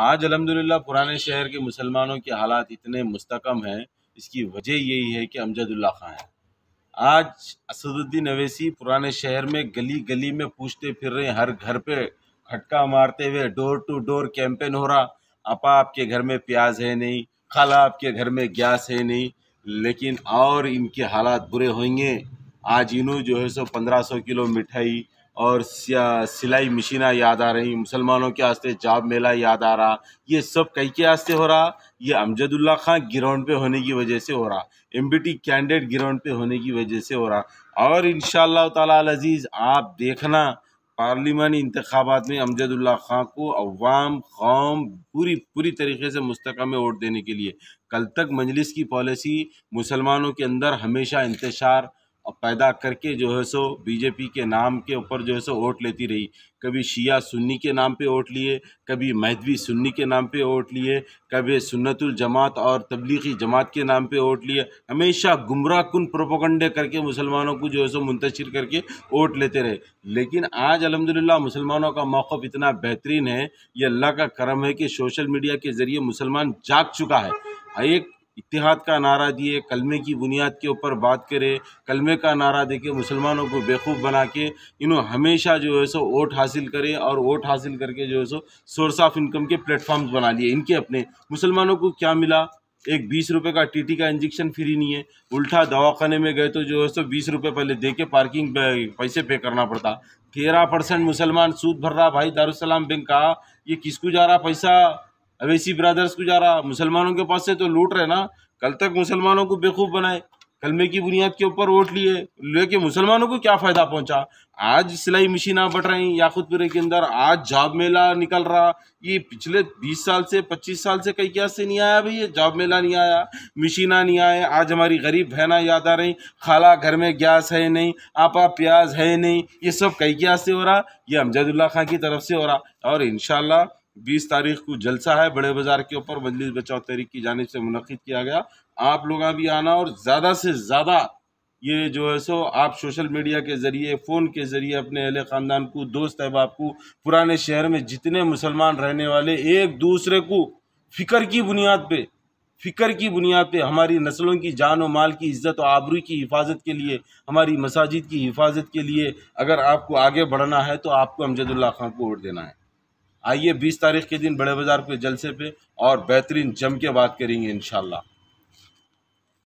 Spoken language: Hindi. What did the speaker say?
आज अलहमदिल्ला पुराने शहर के मुसलमानों के हालात इतने मुस्तकम हैं इसकी वजह यही है कि अमजदुल्ला खां हैं आज असदुद्दीन अवैसी पुराने शहर में गली गली में पूछते फिर रहे हर घर पे खटका मारते हुए डोर टू डोर कैंपेन हो रहा आपा आपके घर में प्याज है नहीं खाला आपके घर में गैस है नहीं लेकिन और इनके हालात बुरे होंगे आज इन्हों जो है सो पंद्रह सौ किलो मिठाई और सिलाई मशीना याद आ रही मुसलमानों के वास्ते जाब मेला याद आ रहा ये सब कई के वास्ते हो रहा ये अमजदुल्ला खां ग्राउंड पे होने की वजह से हो रहा M B T candidate ground पे होने की वजह से हो रहा और इन तजीज़ आप देखना पार्लिमानी इंतबात में अमजदुल्ला खां को अवाम कौम पूरी पूरी तरीके से मुस्तकम वोट देने के लिए कल तक मजलिस की पॉलिसी मुसलमानों के अंदर हमेशा इंतशार पैदा करके जो है सो बीजेपी के नाम के ऊपर जो है सो वोट लेती रही कभी शिया सुन्नी के नाम पे वोट लिए कभी महदवी सुन्नी के नाम पे वोट लिए कभी सुन्नतुल जमात और तबलीगी जमात के नाम पे वोट लिए हमेशा गुमराह कन प्रोपोगंडे करके मुसलमानों को जो है सो मुंतशिर करके वोट लेते रहे लेकिन आज अलहमदिल्ला मुसलमानों का मौक़ इतना बेहतरीन है ये अल्लाह का करम है कि सोशल मीडिया के ज़रिए मुसलमान जाग चुका है हाँ, एक इतिहाद का नारा दिए कलमे की बुनियाद के ऊपर बात करें कलमे का नारा दे के मुसलमानों को बेखूफ बना के इन्हों हमेशा जो है सो वोट हासिल करें और वोट हासिल करके जो है सो सोर्स ऑफ इनकम के प्लेटफॉर्म्स बना लिए इनके अपने मुसलमानों को क्या मिला एक बीस रुपए का टीटी का इंजेक्शन फ्री नहीं है उल्टा दवाखाने में गए तो जो है सो बीस रुपये पहले दे के पार्किंग पैसे पे करना पड़ता तेरह परसेंट मुसलमान सूद भर रहा भाई दारुसलाम बैंक का ये किसको जा रहा पैसा अवैसी ब्रादर्स को जा रहा मुसलमानों के पास से तो लूट रहे ना कल तक मुसलमानों को बेखूफ़ बनाए कलमे की बुनियाद के ऊपर वोट लिए लेके मुसलमानों को क्या फ़ायदा पहुंचा आज सिलाई मशीन बट रही याकूतपुरे के अंदर आज जॉब मेला निकल रहा ये पिछले 20 साल से 25 साल से कई क्या से नहीं आया भैया जॉब मेला नहीं आया मशीन नहीं आए आज हमारी गरीब बहना याद आ रही खाला घर में गैस है नहीं आपा प्याज है नहीं ये सब कई क्या से हो रहा ये अमजदुल्ला खां की तरफ से हो रहा और इन बीस तारीख को जलसा है बड़े बाज़ार के ऊपर मजलिस बचाओ तहरीक की जानब से मुनद किया गया आप लोग भी आना और ज़्यादा से ज़्यादा ये जो है सो आप सोशल मीडिया के ज़रिए फ़ोन के ज़रिए अपने अहले ख़ानदान को दोस्त अहबाब को पुराने शहर में जितने मुसलमान रहने वाले एक दूसरे को फ़िक्र की बुनियाद पे फ़िक्र की बुनियाद पे हमारी नस्लों की जान व माल की इज़्ज़त और आबरू की हिफाजत के लिए हमारी मसाजिद की हिफाजत के लिए अगर आपको आगे बढ़ना है तो आपको अमजदुल्ला खान को वोट देना है आइए 20 तारीख के दिन बड़े बाज़ार के जलसे पे और बेहतरीन जम के बात करेंगे इन